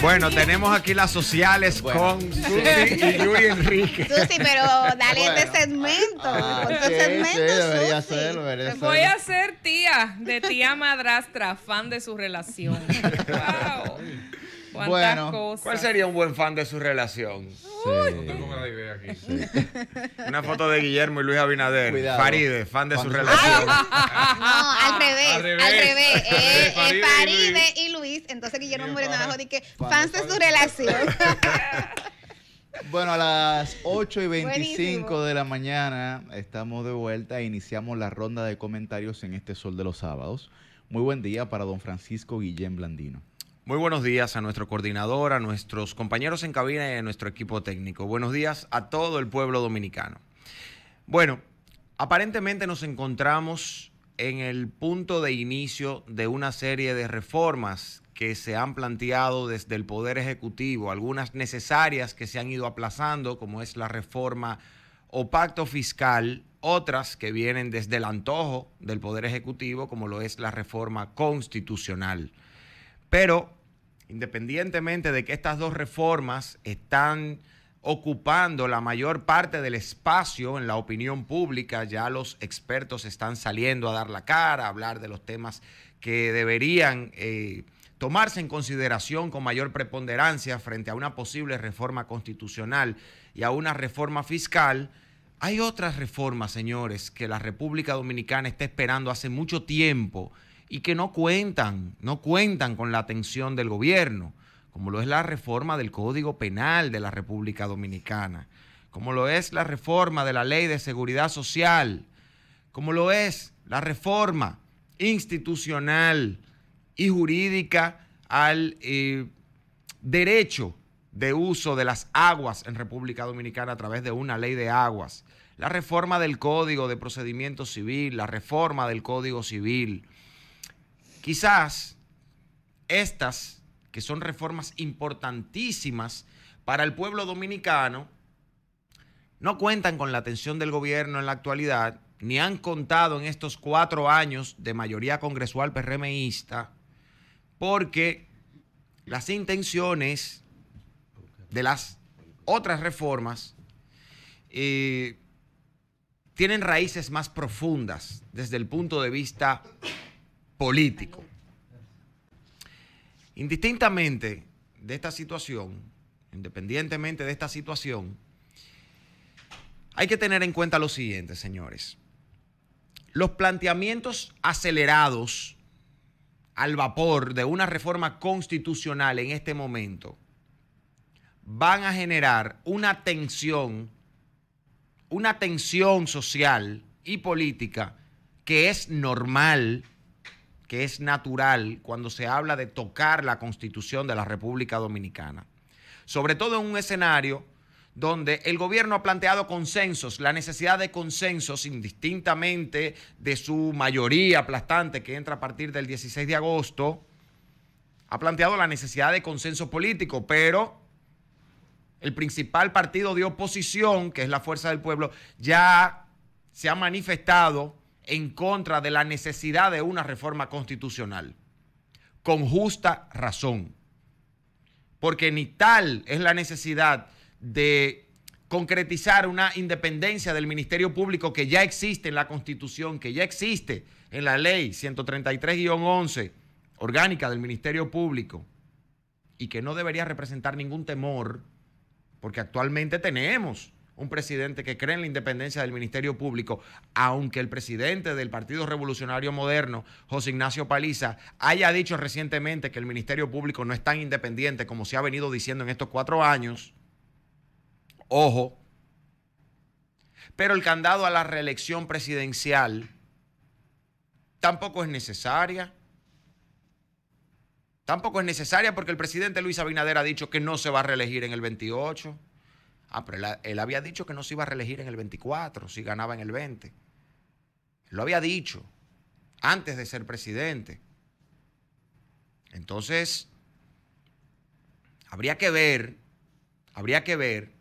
Bueno, tenemos aquí las sociales con Susi y Yuri Enrique. Susi, pero dale este segmento. Ah, segmento, Voy a ser tía de tía madrastra, fan de su relación. bueno, ¿cuál sería un buen fan de su relación? Una foto de Guillermo y Luis Abinader. Cuidado. fan de su relación. no, al revés. Al revés. Es eh, eh, y, Luis. Entonces Guillermo Moreno abajo fans de su relación. Bueno, a las 8 y 25 de la mañana estamos de vuelta e iniciamos la ronda de comentarios en este Sol de los Sábados. Muy buen día para don Francisco Guillén Blandino. Muy buenos días a nuestro coordinador, a nuestros compañeros en cabina y a nuestro equipo técnico. Buenos días a todo el pueblo dominicano. Bueno, aparentemente nos encontramos en el punto de inicio de una serie de reformas que se han planteado desde el Poder Ejecutivo, algunas necesarias que se han ido aplazando, como es la reforma o pacto fiscal, otras que vienen desde el antojo del Poder Ejecutivo, como lo es la reforma constitucional. Pero independientemente de que estas dos reformas están ocupando la mayor parte del espacio en la opinión pública, ya los expertos están saliendo a dar la cara, a hablar de los temas que deberían eh, tomarse en consideración con mayor preponderancia frente a una posible reforma constitucional y a una reforma fiscal. Hay otras reformas, señores, que la República Dominicana está esperando hace mucho tiempo y que no cuentan, no cuentan con la atención del gobierno, como lo es la reforma del Código Penal de la República Dominicana, como lo es la reforma de la Ley de Seguridad Social, como lo es la reforma institucional y jurídica al eh, derecho de uso de las aguas en República Dominicana a través de una ley de aguas, la reforma del Código de Procedimiento Civil, la reforma del Código Civil, Quizás estas, que son reformas importantísimas para el pueblo dominicano, no cuentan con la atención del gobierno en la actualidad, ni han contado en estos cuatro años de mayoría congresual PRMista, porque las intenciones de las otras reformas eh, tienen raíces más profundas desde el punto de vista político. Indistintamente de esta situación, independientemente de esta situación, hay que tener en cuenta lo siguiente, señores. Los planteamientos acelerados al vapor de una reforma constitucional en este momento van a generar una tensión, una tensión social y política que es normal que es natural cuando se habla de tocar la constitución de la República Dominicana. Sobre todo en un escenario donde el gobierno ha planteado consensos, la necesidad de consensos indistintamente de su mayoría aplastante que entra a partir del 16 de agosto, ha planteado la necesidad de consenso político, pero el principal partido de oposición, que es la Fuerza del Pueblo, ya se ha manifestado en contra de la necesidad de una reforma constitucional, con justa razón, porque ni tal es la necesidad de concretizar una independencia del Ministerio Público que ya existe en la Constitución, que ya existe en la ley 133-11 orgánica del Ministerio Público y que no debería representar ningún temor, porque actualmente tenemos un presidente que cree en la independencia del Ministerio Público, aunque el presidente del Partido Revolucionario Moderno, José Ignacio Paliza, haya dicho recientemente que el Ministerio Público no es tan independiente como se ha venido diciendo en estos cuatro años, ojo, pero el candado a la reelección presidencial tampoco es necesaria. Tampoco es necesaria porque el presidente Luis Abinader ha dicho que no se va a reelegir en el 28. Ah, pero él, había dicho que no se iba a reelegir en el 24 si ganaba en el 20. Lo había dicho antes de ser presidente. Entonces, habría que ver, habría que ver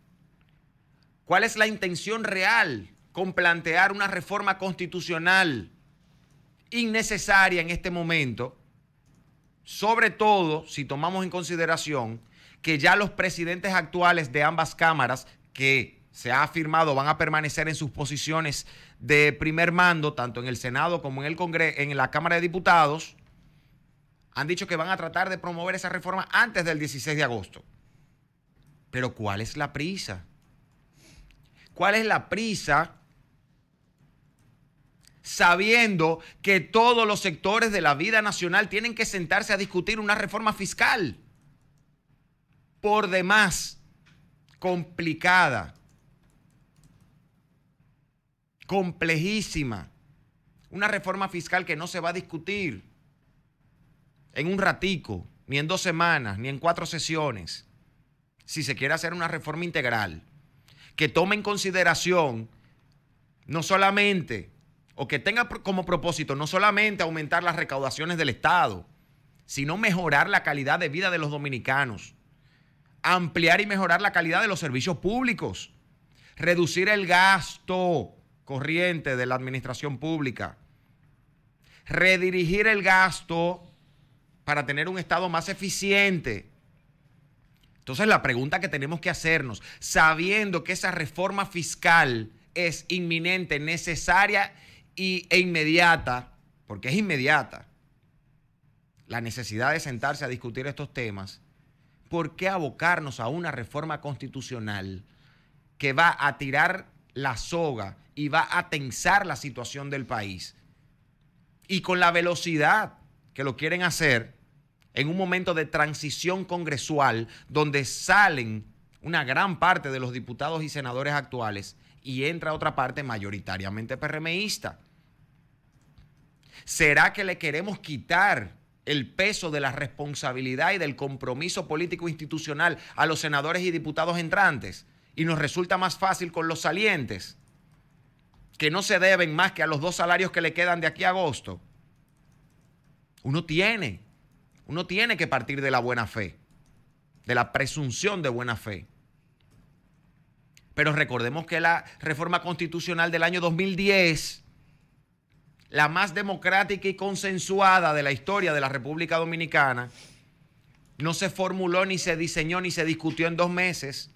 cuál es la intención real con plantear una reforma constitucional innecesaria en este momento, sobre todo si tomamos en consideración que ya los presidentes actuales de ambas cámaras, que se ha afirmado van a permanecer en sus posiciones de primer mando, tanto en el Senado como en el Congreso, en la Cámara de Diputados, han dicho que van a tratar de promover esa reforma antes del 16 de agosto. Pero ¿cuál es la prisa? ¿Cuál es la prisa? Sabiendo que todos los sectores de la vida nacional tienen que sentarse a discutir una reforma fiscal por demás complicada, complejísima, una reforma fiscal que no se va a discutir en un ratico, ni en dos semanas, ni en cuatro sesiones, si se quiere hacer una reforma integral que tome en consideración no solamente, o que tenga como propósito no solamente aumentar las recaudaciones del Estado, sino mejorar la calidad de vida de los dominicanos ampliar y mejorar la calidad de los servicios públicos, reducir el gasto corriente de la administración pública, redirigir el gasto para tener un Estado más eficiente. Entonces la pregunta que tenemos que hacernos, sabiendo que esa reforma fiscal es inminente, necesaria e inmediata, porque es inmediata, la necesidad de sentarse a discutir estos temas, ¿por qué abocarnos a una reforma constitucional que va a tirar la soga y va a tensar la situación del país? Y con la velocidad que lo quieren hacer en un momento de transición congresual donde salen una gran parte de los diputados y senadores actuales y entra otra parte mayoritariamente PRMista. ¿Será que le queremos quitar el peso de la responsabilidad y del compromiso político institucional a los senadores y diputados entrantes y nos resulta más fácil con los salientes, que no se deben más que a los dos salarios que le quedan de aquí a agosto. Uno tiene, uno tiene que partir de la buena fe, de la presunción de buena fe. Pero recordemos que la reforma constitucional del año 2010 la más democrática y consensuada de la historia de la República Dominicana, no se formuló, ni se diseñó, ni se discutió en dos meses.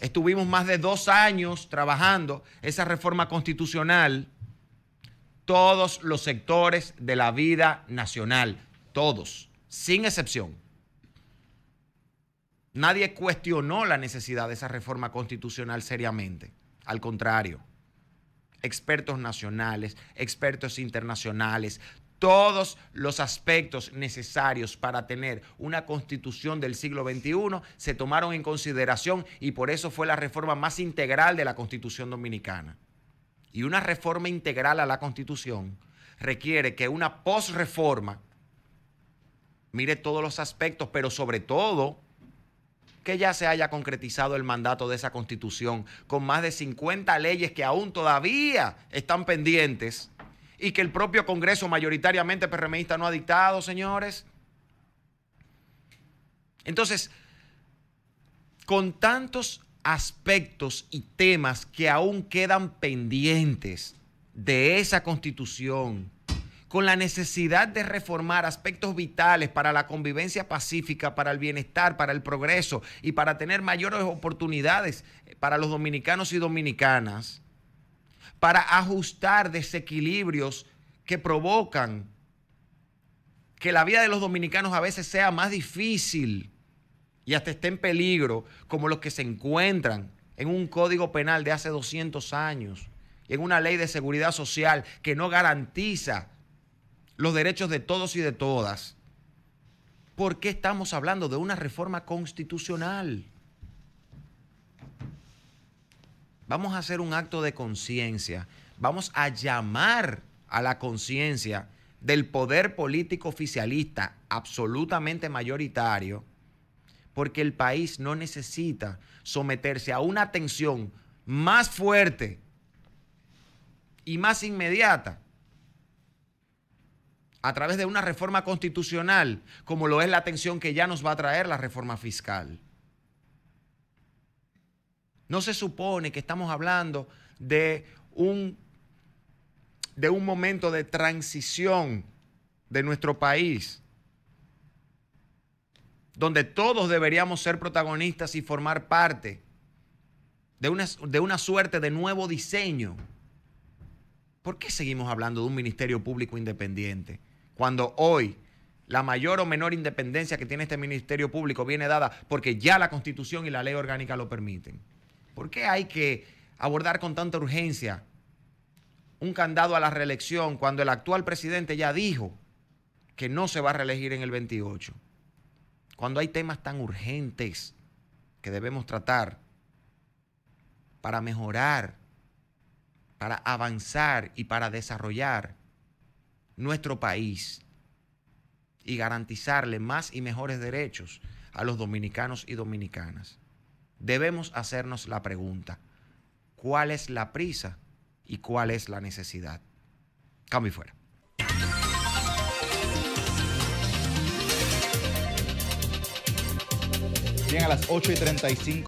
Estuvimos más de dos años trabajando esa reforma constitucional. Todos los sectores de la vida nacional, todos, sin excepción. Nadie cuestionó la necesidad de esa reforma constitucional seriamente. Al contrario expertos nacionales, expertos internacionales, todos los aspectos necesarios para tener una constitución del siglo XXI se tomaron en consideración y por eso fue la reforma más integral de la constitución dominicana. Y una reforma integral a la constitución requiere que una posreforma mire todos los aspectos, pero sobre todo que ya se haya concretizado el mandato de esa constitución con más de 50 leyes que aún todavía están pendientes y que el propio Congreso mayoritariamente perremeísta no ha dictado, señores. Entonces, con tantos aspectos y temas que aún quedan pendientes de esa constitución, con la necesidad de reformar aspectos vitales para la convivencia pacífica, para el bienestar, para el progreso y para tener mayores oportunidades eh, para los dominicanos y dominicanas, para ajustar desequilibrios que provocan que la vida de los dominicanos a veces sea más difícil y hasta esté en peligro, como los que se encuentran en un código penal de hace 200 años, en una ley de seguridad social que no garantiza los derechos de todos y de todas, ¿por qué estamos hablando de una reforma constitucional? Vamos a hacer un acto de conciencia, vamos a llamar a la conciencia del poder político oficialista absolutamente mayoritario, porque el país no necesita someterse a una tensión más fuerte y más inmediata a través de una reforma constitucional, como lo es la atención que ya nos va a traer la reforma fiscal. No se supone que estamos hablando de un, de un momento de transición de nuestro país, donde todos deberíamos ser protagonistas y formar parte de una, de una suerte de nuevo diseño. ¿Por qué seguimos hablando de un ministerio público independiente? cuando hoy la mayor o menor independencia que tiene este Ministerio Público viene dada porque ya la Constitución y la ley orgánica lo permiten. ¿Por qué hay que abordar con tanta urgencia un candado a la reelección cuando el actual presidente ya dijo que no se va a reelegir en el 28? Cuando hay temas tan urgentes que debemos tratar para mejorar, para avanzar y para desarrollar nuestro país y garantizarle más y mejores derechos a los dominicanos y dominicanas, debemos hacernos la pregunta, ¿cuál es la prisa y cuál es la necesidad? Cambio fuera. Bien, a las 8 y